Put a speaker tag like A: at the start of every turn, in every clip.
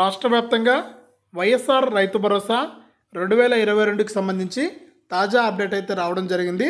A: రాష్ట్ర వ్యాప్తంగా వైఎస్ఆర్ రైతు భరోసా రెండు వేల ఇరవై రెండుకి సంబంధించి తాజా అప్డేట్ అయితే రావడం జరిగింది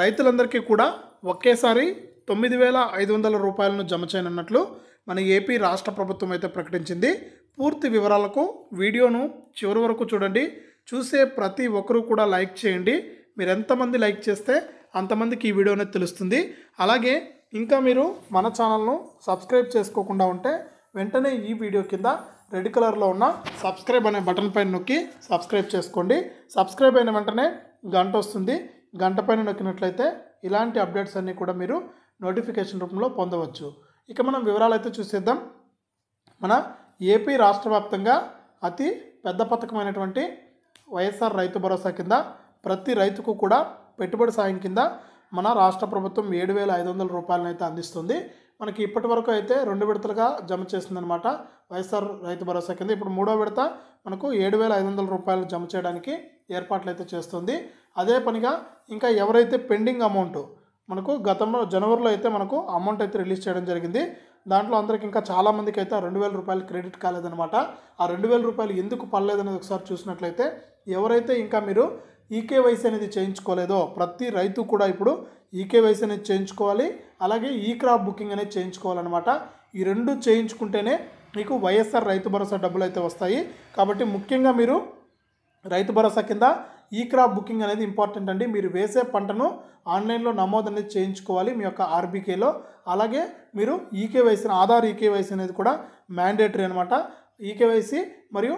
A: రైతులందరికీ కూడా ఒకేసారి తొమ్మిది వేల ఐదు వందల రూపాయలను జమ చేయనున్నట్లు మన ఏపీ రాష్ట్ర ప్రభుత్వం అయితే ప్రకటించింది పూర్తి వివరాలకు వీడియోను చివరి వరకు చూడండి చూసే ప్రతి ఒక్కరూ కూడా లైక్ చేయండి మీరు ఎంతమంది లైక్ చేస్తే అంతమందికి ఈ వీడియోనే తెలుస్తుంది అలాగే ఇంకా మీరు మన ఛానల్ను సబ్స్క్రైబ్ చేసుకోకుండా ఉంటే వెంటనే ఈ వీడియో కింద రెడ్ కలర్లో ఉన్న సబ్స్క్రైబ్ అనే బటన్ పైన నొక్కి సబ్స్క్రైబ్ చేసుకోండి సబ్స్క్రైబ్ అయిన వెంటనే గంట వస్తుంది గంట పైన నొక్కినట్లయితే ఇలాంటి అప్డేట్స్ అన్నీ కూడా మీరు నోటిఫికేషన్ రూపంలో పొందవచ్చు ఇక మనం వివరాలు అయితే చూసేద్దాం మన ఏపీ రాష్ట్ర వ్యాప్తంగా అతి పెద్ద పథకమైనటువంటి వైఎస్ఆర్ రైతు భరోసా కింద ప్రతి రైతుకు కూడా పెట్టుబడి సాయం కింద మన రాష్ట్ర ప్రభుత్వం ఏడు వేల ఐదు వందల రూపాయలనైతే అందిస్తుంది మనకి ఇప్పటి వరకు అయితే రెండు విడతలుగా జమ చేసిందనమాట వైఎస్ఆర్ రైతు భరోసా కింద ఇప్పుడు మూడో విడత మనకు ఏడు వేల ఐదు వందల రూపాయలు జమ చేయడానికి ఏర్పాట్లు అయితే చేస్తుంది అదే పనిగా ఇంకా ఎవరైతే పెండింగ్ అమౌంట్ మనకు గతంలో జనవరిలో అయితే మనకు అమౌంట్ అయితే రిలీజ్ చేయడం జరిగింది దాంట్లో అందరికి ఇంకా చాలామందికి అయితే ఆ రెండు వేల రూపాయలు క్రెడిట్ కాలేదనమాట ఆ రెండు వేల రూపాయలు ఎందుకు పడలేదనేది ఒకసారి చూసినట్లయితే ఎవరైతే ఇంకా మీరు ఈకేవైసీ అనేది చేయించుకోలేదో ప్రతి రైతు కూడా ఇప్పుడు ఈకేవైసీ అనేది చేయించుకోవాలి అలాగే ఈ క్రాప్ బుకింగ్ అనేది చేయించుకోవాలన్నమాట ఈ రెండు చేయించుకుంటేనే మీకు వైఎస్ఆర్ రైతు భరోసా డబ్బులు అయితే వస్తాయి కాబట్టి ముఖ్యంగా మీరు రైతు భరోసా కింద ఈ క్రాప్ బుకింగ్ అనేది ఇంపార్టెంట్ అండి మీరు వేసే పంటను ఆన్లైన్లో నమోదు అనేది చేయించుకోవాలి మీ యొక్క ఆర్బీకేలో అలాగే మీరు ఈకేవైసీ ఆధార్ ఈకేవైసీ అనేది కూడా మ్యాండేటరీ అనమాట ఈకేవైసీ మరియు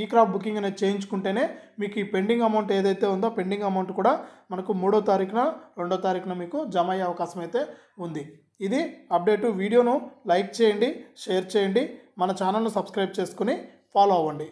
A: ఈ క్రాప్ బుకింగ్ అనేది చేయించుకుంటేనే మీకు ఈ పెండింగ్ అమౌంట్ ఏదైతే ఉందో పెండింగ్ అమౌంట్ కూడా మనకు మూడో తారీఖున రెండో తారీఖున మీకు జమ అయ్యే అవకాశం అయితే ఉంది ఇది అప్డేటు వీడియోను లైక్ చేయండి షేర్ చేయండి మన ఛానల్ను సబ్స్క్రైబ్ చేసుకుని ఫాలో అవ్వండి